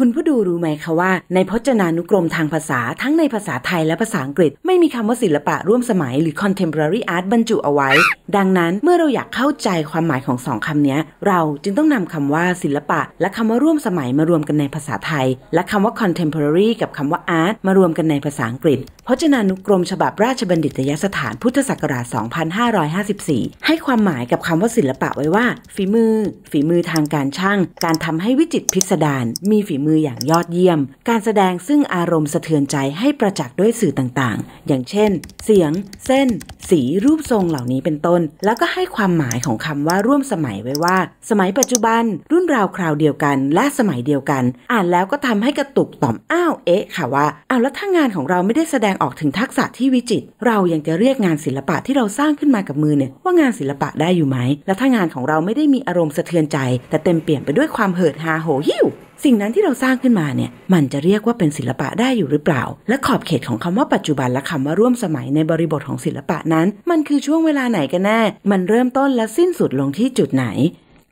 คุณผู้ดูรู้ไหมคะว่า ในพจนานุกรมทางภาษาทั้งในภาษาไทยและภาษาอังกฤษไม่มีคำว่าศิลปะร่วมสมัยหรือ contemporary art บรรจุเอาไว้ ดังนั้นเมื่อเราอยากเข้าใจความหมายของสองคำนี้เราจึงต้องนำคำว่าศิลปะ และคำว่าร่วมสมัยมารวมกันในภาษาไทย และคำว่า contemporary กับคำว่า art มารวมกันในภาษาอังกฤษพจนานุกรมฉบับราชบัณฑิตยสถานพุทธศักราช2554 ให้ความหมายกับคำว่าศิลปะไว้ว่าฝีมือ ฝีมือทางการช่าง การทำให้วิจิตพิสดารมีฝีมืออย่างยอดเยี่ยม การแสดงซึ่งอารมณ์สะเทือนใจให้ประจักษ์ด้วยสื่อต่างๆ อย่างเช่น เสียง เส้น สี รูปทรงเหล่านี้เป็นต้น แล้วก็ให้ความหมายของคำว่าร่วมสมัยไว้ว่า สมัยปัจจุบันรุ่นราวคราวเดียวกันและสมัยเดียวกัน อ่านแล้วก็ทำให้กระตุกต่อมอ้าว เอ๊ะค่ะว่าอ้าวแล้วถ้างานของเราไม่ได้แสดงออกถึงทักษะที่วิจิตร เรายังจะเรียกงานศิลปะที่เราสร้างขึ้นมากับมือเนี่ยว่างานศิลปะได้อยู่ไหม แล้วถ้างานของเราไม่ได้มีอารมณ์สะเทือนใจ แต่เต็มเปลี่ยนไปด้วยความเหิดหาโหหิวสิ่งนั้นที่เราสร้างขึ้นมาเนี่ย มันจะเรียกว่าเป็นศิลปะได้อยู่หรือเปล่า และขอบเขตของคำว่าปัจจุบันและคำว่าร่วมสมัยในบริบทของศิลปะนั้น มันคือช่วงเวลาไหนกันแน่ มันเริ่มต้นและสิ้นสุดลงที่จุดไหน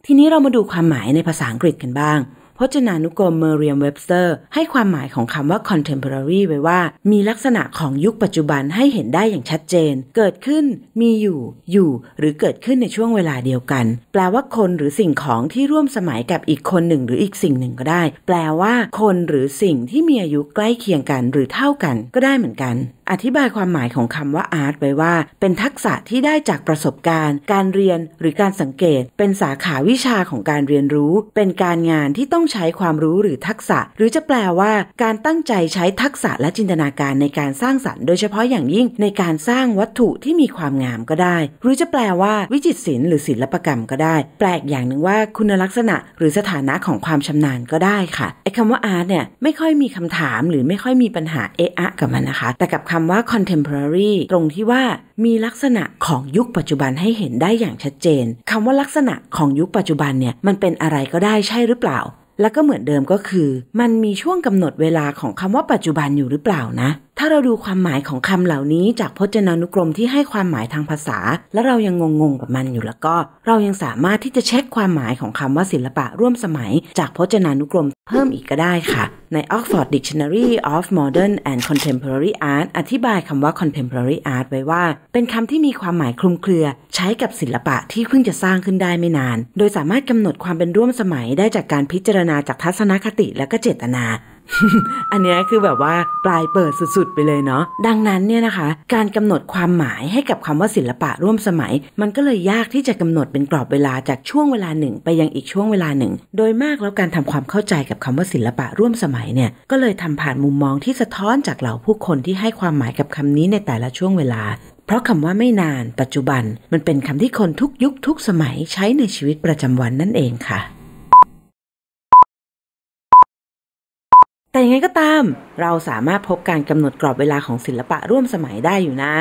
ทีนี้เรามาดูความหมายในภาษาอังกฤษกันบ้างพจนานุกรมเมอรียมเว็บสเตอร์ให้ความหมายของคำว่า contemporary ไว้ว่า มีลักษณะของยุคปัจจุบันให้เห็นได้อย่างชัดเจน เกิดขึ้น มีอยู่ อยู่ หรือเกิดขึ้นในช่วงเวลาเดียวกัน แปลว่าคนหรือสิ่งของที่ร่วมสมัยกับอีกคนหนึ่งหรืออีกสิ่งหนึ่งก็ได้ แปลว่าคนหรือสิ่งที่มีอายุใกล้เคียงกันหรือเท่ากันก็ได้เหมือนกัน อธิบายความหมายของคำว่าอาร์ตไว้ว่า เป็นทักษะที่ได้จากประสบการณ์ การเรียน หรือการสังเกต เป็นสาขาวิชาของการเรียนรู้ เป็นการงานที่ต้องต้องใช้ความรู้หรือทักษะ หรือจะแปลว่าการตั้งใจใช้ทักษะและจินตนาการในการสร้างสรรค์โดยเฉพาะอย่างยิ่งในการสร้างวัตถุที่มีความงามก็ได้ หรือจะแปลว่าวิจิตรศิลป์หรือศิลปกรรมก็ได้ แปลกอย่างหนึ่งว่าคุณลักษณะ หรือสถานะของความชำนาญก็ได้ค่ะไอ้คำว่าอาร์ตเนี่ยไม่ค่อยมีคำถามหรือไม่ค่อยมีปัญหาเอะอะกับมันนะคะ แต่กับคำว่า contemporary ตรงที่ว่ามีลักษณะของยุคปัจจุบันให้เห็นได้อย่างชัดเจน คำว่าลักษณะของยุคปัจจุบันเนี่ยมันเป็นอะไรก็ได้ใช่หรือเปล่าแล้วก็เหมือนเดิมก็คือ มันมีช่วงกำหนดเวลาของคำว่าปัจจุบันอยู่หรือเปล่านะถ้าเราดูความหมายของคำเหล่านี้จากพจนานุกรมที่ให้ความหมายทางภาษา และเรายังงงๆกับมันอยู่แล้วก็ เรายังสามารถที่จะเช็คความหมายของคำว่าศิลปะร่วมสมัย จากพจนานุกรมเพิ่มอีกก็ได้ค่ะ ใน Oxford Dictionary of Modern and Contemporary Art อธิบายคำว่า Contemporary Art ไว้ว่า เป็นคำที่มีความหมายคลุมเครือ ใช้กับศิลปะที่เพิ่งจะสร้างขึ้นได้ไม่นาน โดยสามารถกำหนดความเป็นร่วมสมัยได้จากการพิจารณาจากทัศนคติ และก็เจตนาอันนี้คือแบบว่าปลายเปิดสุดๆไปเลยเนาะดังนั้นเนี่ยนะคะ การกำหนดความหมายให้กับคำว่าศิลปะร่วมสมัย มันก็เลยยากที่จะกำหนดเป็นกรอบเวลาจากช่วงเวลาหนึ่งไปยังอีกช่วงเวลาหนึ่ง โดยมากแล้วการทำความเข้าใจกับคำว่าศิลปะร่วมสมัยเนี่ยก็เลยทำผ่านมุมมองที่สะท้อนจากเหล่าผู้คนที่ให้ความหมายกับคำนี้ในแต่ละช่วงเวลา เพราะคำว่าไม่นาน ปัจจุบัน มันเป็นคำที่คนทุกยุคทุกสมัยใช้ในชีวิตประจำวันนั่นเองค่ะ่ยังไงก็ตาม เราสามารถพบการกำหนดกรอบเวลาของศิลปะร่วมสมัยได้อยู่นะ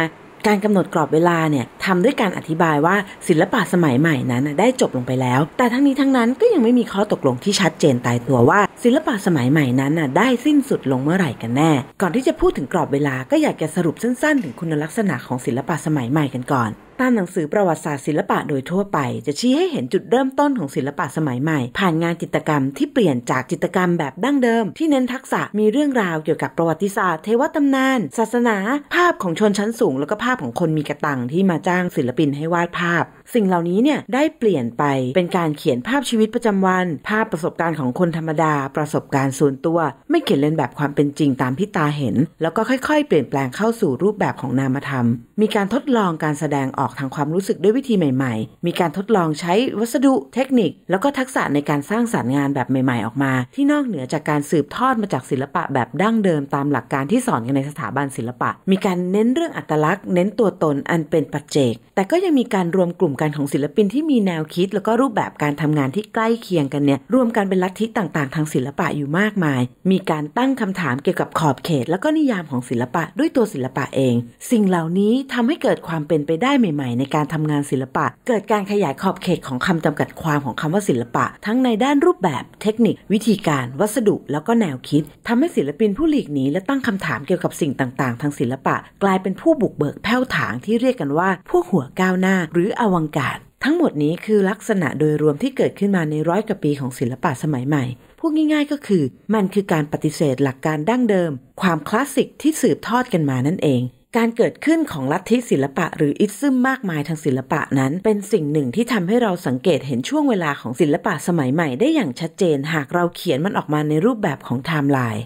การกำหนดกรอบเวลาเนี่ยทำด้วยการอธิบายว่าศิลปะสมัยใหม่นั้นได้จบลงไปแล้ว แต่ทั้งนี้ทั้งนั้นก็ยังไม่มีข้อตกลงที่ชัดเจนตายตัวว่า ศิลปะสมัยใหม่นั้นได้สิ้นสุดลงเมื่อไหร่กันแน่ก่อนที่จะพูดถึงกรอบเวลาก็อยากจะสรุปสั้น ๆ ถึงคุณลักษณะของศิลปะสมัยใหม่กันก่อนามหนังสือประวัติศาสตร์ศิลปะโดยทั่วไปจะชี้ให้เห็นจุดเริ่มต้นของศิลปะสมัยใหม่ผ่านงานจิตรกรรมที่เปลี่ยนจากจิตรกรรมแบบดั้งเดิมที่เน้นทักษะมีเรื่องราวเกี่ยวกับประวัติศาสตร์เทวตำนาน ศาสนา ภาพของชนชั้นสูงแล้วก็ภาพของคนมีกระตังที่มาจ้างศิลปินให้วาดภาพสิ่งเหล่านี้เนี่ยได้เปลี่ยนไปเป็นการเขียนภาพชีวิตประจำวัน ภาพประสบการณ์ของคนธรรมดา ประสบการณ์ส่วนตัวไม่เขียนเลียนแบบความเป็นจริงตามที่ตาเห็น แล้วก็ค่อยๆเปลี่ยนแปลงเข้าสู่รูปแบบของนามธรรม มีการทดลองการแสดงออกทางความรู้สึกด้วยวิธีใหม่ๆ มีการทดลองใช้วัสดุ เทคนิคแล้วก็ทักษะในการสร้างสารรค์งานแบบใหม่ๆออกมา ที่นอกเหนือจากการสืบทอดมาจากศิลปะ แบบดั้งเดิมตามหลักการที่สอนกันในสถาบันศิลปะ มีการเน้นเรื่องอัตลักษณ์เน้นตัวตนอันเป็นปัจเจก แต่ก็ยังมีการรวมกลุ่มมกันของศิลปินที่มีแนวคิด แล้วก็รูปแบบการทำงานที่ใกล้เคียงกันเนี่ยรวมกันเป็นลัทธิต่างๆ ทางศิลปะอยู่มากมาย มีการตั้งคำถามเกี่ยวกับขอบเขต แล้วก็นิยามของศิลปะด้วยตัวศิลปะเอง สิ่งเหล่านี้ทำให้เกิดความเป็นไปได้ใหม่ ๆ ในการทำงานศิลปะ เกิดการขยายขอบเขตของคำจำกัดความของคำว่าศิลปะ ทั้งในด้านรูปแบบ เทคนิค วิธีการ วัสดุ แล้วก็แนวคิดทำให้ศิลปินผู้หลีกหนีและตั้งคำถามเกี่ยวกับสิ่งต่างๆ ทางศิลปะ กลายเป็นผู้บุกเบิกแผ้วถางที่เรียกกันว่าพวกหัวก้าวหน้า หรืออวังองการทั้งหมดนี้คือลักษณะโดยรวมที่เกิดขึ้นมาในร้อยกว่าปีของศิลปะสมัยใหม่พูดง่ายๆก็คือ มันคือการปฏิเสธหลักการดั้งเดิม ความคลาสสิกที่สืบทอดกันมานั่นเอง การเกิดขึ้นของลัทธิศิลปะหรืออิซึมมากมายทางศิลปะนั้นเป็นสิ่งหนึ่งที่ทำให้เราสังเกตเห็นช่วงเวลาของศิลปะสมัยใหม่ได้อย่างชัดเจนหากเราเขียนมันออกมาในรูปแบบของไทม์ไลน์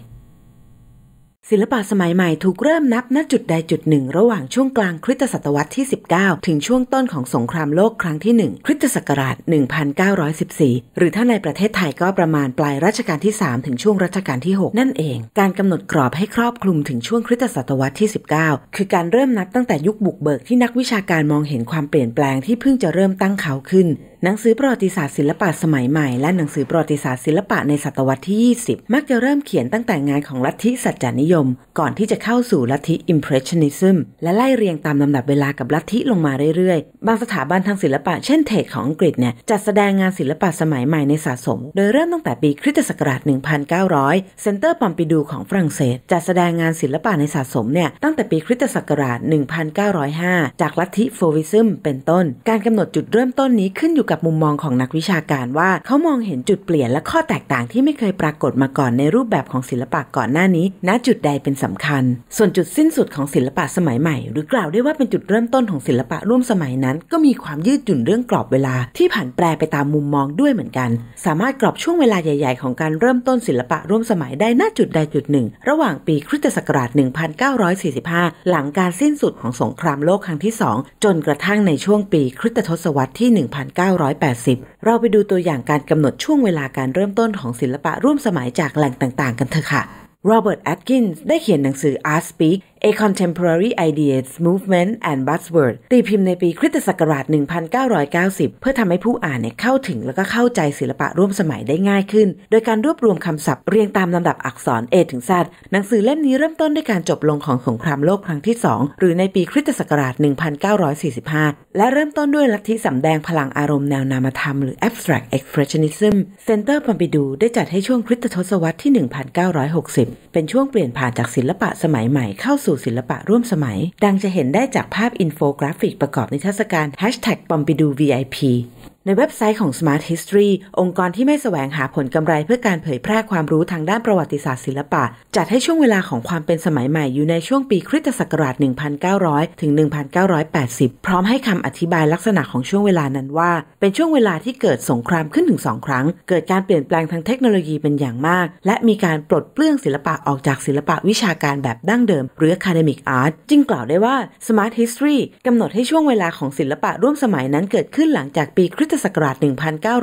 ศิลปะสมัยใหม่ถูกเริ่มนับณจุดใดจุดหนึ่งระหว่างช่วงกลางคริสตศตวรรษที่ 19 ถึงช่วงต้นของสงครามโลกครั้งที่ 1คริสตศักราช 1914 หรือถ้าในประเทศไทยก็ประมาณปลายรัชกาลที่ 3 ถึงช่วงรัชกาลที่ 6 นั่นเอง การกำหนดกรอบให้ครอบคลุมถึงช่วงคริสตศตวรรษที่ 19 คือการเริ่มนับตั้งแต่ยุคบุกเบิกที่นักวิชาการมองเห็นความเปลี่ยนแปลงที่เพิ่งจะเริ่มตั้งเขาขึ้นหนังสือประวัติศาสตร์ศิลปะสมัยใหม่ และหนังสือประวัติศาสตร์ศิลปะในศตวรรษที่ 20 มักจะเริ่มเขียนตั้งแต่งานของลัทธิสัจจานิยม ก่อนที่จะเข้าสู่ลัทธิอิมเพรสชันนิซึมและไล่เรียงตามลำดับเวลากับลัทธิลงมาเรื่อยๆบางสถาบันทางศิลปะเช่นเทคของอังกฤษเนี่ยจัดแสดงงานศิลปะสมัยใหม่ในสะสมโดยเริ่มตั้งแต่ปีคริสตศักราช 1900เซนเตอร์ปอมปิดูของฝรั่งเศสจัดแสดงงานศิลปะในสะสมเนี่ยตั้งแต่ปีคริสตศักราช 1905จากลัทธิโฟวิซึมเป็นต้นการกำหนดจุดเริ่มต้นนี้ขึ้นอยู่กับมุมมองของนักวิชาการว่า เขามองเห็นจุดเปลี่ยนและข้อแตกต่างที่ไม่เคยปรากฏมาก่อนในรูปแบบของศิลปะก่อนหน้านี้ ณจุดใดเป็นสำคัญ ส่วนจุดสิ้นสุดของศิลปะสมัยใหม่หรือกล่าวได้ว่าเป็นจุดเริ่มต้นของศิลปะร่วมสมัยนั้น ก็มีความยืดหยุ่นเรื่องกรอบเวลา ที่ผันแปรไปตามมุมมองด้วยเหมือนกัน สามารถกรอบช่วงเวลาใหญ่ๆ ของการเริ่มต้นศิลปะร่วมสมัยได้ณจุดใดจุดหนึ่ง ระหว่างปีคริสตศักราช 1945 หลังการสิ้นสุดของสงครามโลกครั้งที่ 2 จนกระทั่งในช่วงปี คริสตศตวรรษที่1900 1 9 8 0เราไปดูตัวอย่างการกำหนดช่วงเวลาการเริ่มต้นของศิลปะร่วมสมัยจากแหล่งต่าง ๆ กันเถอะค่ะ โรเบิร์ต แอดกินส์ ได้เขียนหนังสือ Art Speak A Contemporary Ideas Movement and Buzzword ตีพิมพ์ในปีคริสตศักราช 1990 เพื่อทำให้ผู้อ่านเนี่ยเข้าถึงแล้วก็เข้าใจศิลปะร่วมสมัยได้ง่ายขึ้น โดยการรวบรวมคำศัพท์เรียงตามลำดับอักษร A ถึง Z หนังสือเล่มนี้เริ่มต้นด้วยการจบลงของสงครามโลกครั้งที่ 2 หรือในปีคริสตศักราช 1945 และเริ่มต้นด้วยลัทธิสัมแดงพลังอารมณ์แนวนามธรรมหรือ Abstract Expressionism Center ปอมป d ดูได้จัดให้ช่วงคริสตศตวรรษที่1960 เป็นช่วงเปลี่ยนผ่านจากศิลปะสมัยใหม่เข้าู่ศิลปะร่วมสมัย ดังจะเห็นได้จากภาพอินโฟกราฟิกประกอบนิทรรศการ Hashtag p o m p i d o u VIP ในเว็บไซต์ของ Smart History องค์กรที่ไม่แสวงหาผลกำไรเพื่อการเผยแพร่ความรู้ทางด้านประวัติศาสตร์ศิลปะ จัดให้ช่วงเวลาของความเป็นสมัยใหม่อยู่ในช่วงปีคริสตศักราช 1900 ถึง 1980 พร้อมให้คำอธิบายลักษณะของช่วงเวลานั้นว่า เป็นช่วงเวลาที่เกิดสงครามขึ้นถึงสองครั้ง เกิดการเปลี่ยนแปลงทางเทคโนโลยีเป็นอย่างมาก และมีการปลดเปลื้องศิลปะออกจากศิลปะวิชาการแบบดั้งเดิม หรือ academic art จึงกล่าวได้ว่า Smart History กำหนดให้ช่วงเวลาของศิลปะร่วมสมัยนั้นเกิดขึ้นหลังจากปีคริสตศักราช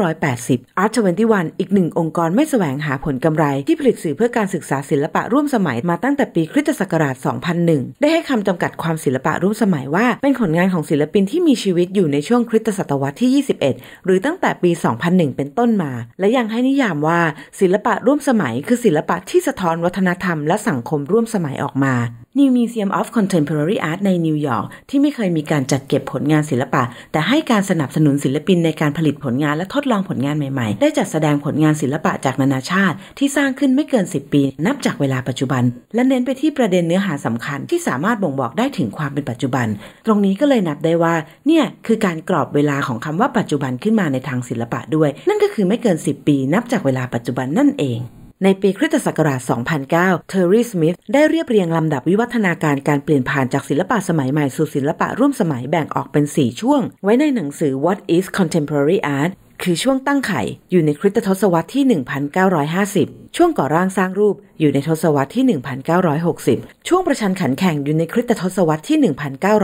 1980 Art 21อีกหนึ่งองค์กรไม่แสวงหาผลกำไร ที่ผลิตสื่อเพื่อการศึกษาศิลปะร่วมสมัย มาตั้งแต่ปีคริสตศักราช2001 ได้ให้คำจำกัดความศิลปะร่วมสมัยว่า เป็นผลงานของศิลปินที่มีชีวิตอยู่ในช่วงคริสตศตวรรษที่ 21 หรือตั้งแต่ปี 2001 เป็นต้นมา และยังให้นิยามว่าศิลปะร่วมสมัย คือศิลปะที่สะท้อนวัฒนธรรมและสังคมร่วมสมัยออกมา New Museum of Contemporary Art ในนิวยอร์กที่ไม่เคยมีการจัดเก็บผลงานศิลปะ แต่ให้การสนับสนุนศิลปินในการผลิตผลงานและทดลองผลงานใหม่ๆ ได้จัดแสดงผลงานศิลปะจากนานาชาติ ที่สร้างขึ้นไม่เกิน 10 ปีนับจากเวลาปัจจุบัน และเน้นไปที่ประเด็นเนื้อหาสำคัญที่สามารถบ่งบอกได้ถึงความเป็นปัจจุบัน ตรงนี้ก็เลยนับได้ว่าเนี่ยคือการกรอบเวลาของคำว่าปัจจุบันขึ้นมาในทางศิลปะด้วย นั่นก็คือไม่เกิน 10 ปี นับจากเวลาปัจจุบัน นั่นเองในปีคริสตศักราช 2009 เทอร์รี่สมิธ ได้เรียบเรียงลำดับวิวัฒนาการการเปลี่ยนผ่านจากศิลปะสมัยใหม่สู่ศิลปะร่วมสมัยแบ่งออกเป็น 4 ช่วง ไว้ในหนังสือ What is Contemporary Art คือช่วงตั้งไข่อยู่ในคริสตทศวรรษที่ 1950ช่วงก่อร่างสร้างรูปอยู่ในทศวรรษที่ 1960 ช่วงประชันขันแข่งอยู่ในคริสตทศวรรษที่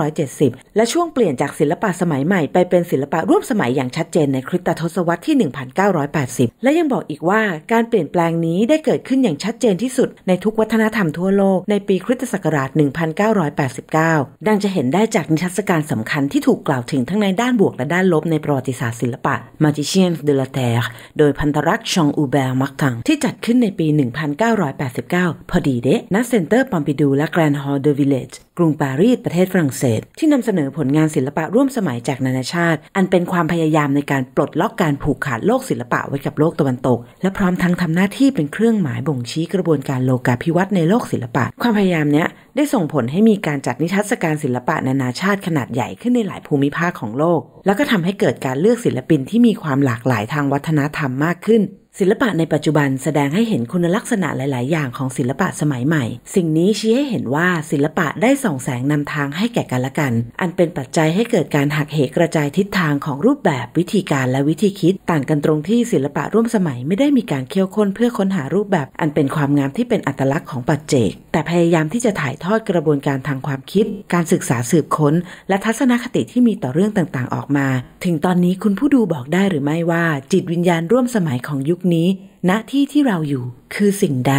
1970 และช่วงเปลี่ยนจากศิลปะสมัยใหม่ไปเป็นศิลปะร่วมสมัยอย่างชัดเจนในคริสตทศวรรษที่ 1980 และยังบอกอีกว่า การเปลี่ยนแปลงนี้ได้เกิดขึ้นอย่างชัดเจนที่สุดในทุกวัฒนธรรมทั่วโลกในปีคริสตศักราช 1989 ดังจะเห็นได้จากนิทรรศการสำคัญที่ถูกกล่าวถึงทั้งในด้านบวกและด้านลบในประวัติศาสตร์ศิลปะ m a g i c i a n de la Terre โดยพันธรักษ์ชองอูเบร์มักตังที่จัดขึ้นในปี 1989 พอดีเดะณเซ็นเตอร์ปอมปิดูและแกรนด์ฮอลล์เดอวิลเลจกรุงปารีสประเทศฝรั่งเศส ที่นำเสนอผลงานศิลปะร่วมสมัยจากนานาชาติ อันเป็นความพยายามในการปลดล็อกการผูกขาดโลกศิลปะไว้กับโลกตะวันตก และพร้อมทั้งทำหน้าที่เป็นเครื่องหมายบ่งชี้กระบวนการโลกาภิวัตน์ในโลกศิลปะ ความพยายามเนี้ยได้ส่งผลให้มีการจัดนิทรรศการศิลปะนานาชาติขนาดใหญ่ขึ้นในหลายภูมิภาคของโลก แล้วก็ทำให้เกิดการเลือกศิลปินที่มีความหลากหลายทางวัฒนธรรมมากขึ้นศิลปะในปัจจุบันแสดงให้เห็นคุณลักษณะหลายๆ อย่างของศิลปะสมัยใหม่ สิ่งนี้ชี้ให้เห็นว่าศิลปะได้ส่องแสงนำทางให้แก่กันและกัน อันเป็นปัจจัยให้เกิดการหักเหกระจายทิศทางของรูปแบบ วิธีการและวิธีคิด ต่างกันตรงที่ศิลปะร่วมสมัยไม่ได้มีการเคี่ยวข้นเพื่อค้นหารูปแบบอันเป็นความงามที่เป็นอัตลักษณ์ของปัจเจก แต่พยายามที่จะถ่ายทอดกระบวนการทางความคิด การศึกษาสืบค้นและทัศนคติที่มีต่อเรื่องต่าง ๆ ออกมา ถึงตอนนี้คุณผู้ดูบอกได้หรือไม่ว่า จิตวิญญาณร่วมสมัยของยุคนี้ณนะที่ที่เราอยู่คือสิ่งใด